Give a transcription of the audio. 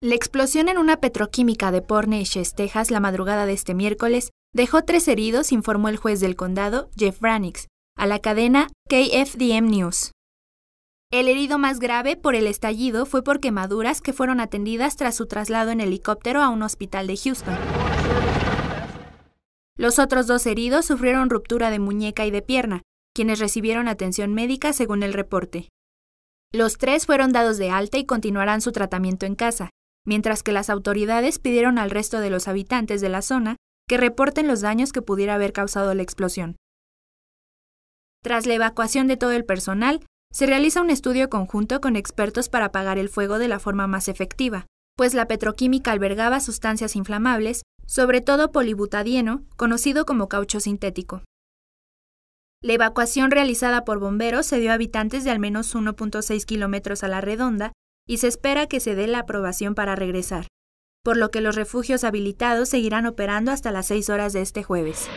La explosión en una petroquímica de Pornish, Texas, la madrugada de este miércoles, dejó tres heridos, informó el juez del condado, Jeff Branix, a la cadena KFDM News. El herido más grave por el estallido fue por quemaduras que fueron atendidas tras su traslado en helicóptero a un hospital de Houston. Los otros dos heridos sufrieron ruptura de muñeca y de pierna, quienes recibieron atención médica según el reporte. Los tres fueron dados de alta y continuarán su tratamiento en casa mientras que las autoridades pidieron al resto de los habitantes de la zona que reporten los daños que pudiera haber causado la explosión. Tras la evacuación de todo el personal, se realiza un estudio conjunto con expertos para apagar el fuego de la forma más efectiva, pues la petroquímica albergaba sustancias inflamables, sobre todo polibutadieno, conocido como caucho sintético. La evacuación realizada por bomberos se dio a habitantes de al menos 1.6 kilómetros a la redonda y se espera que se dé la aprobación para regresar, por lo que los refugios habilitados seguirán operando hasta las 6 horas de este jueves.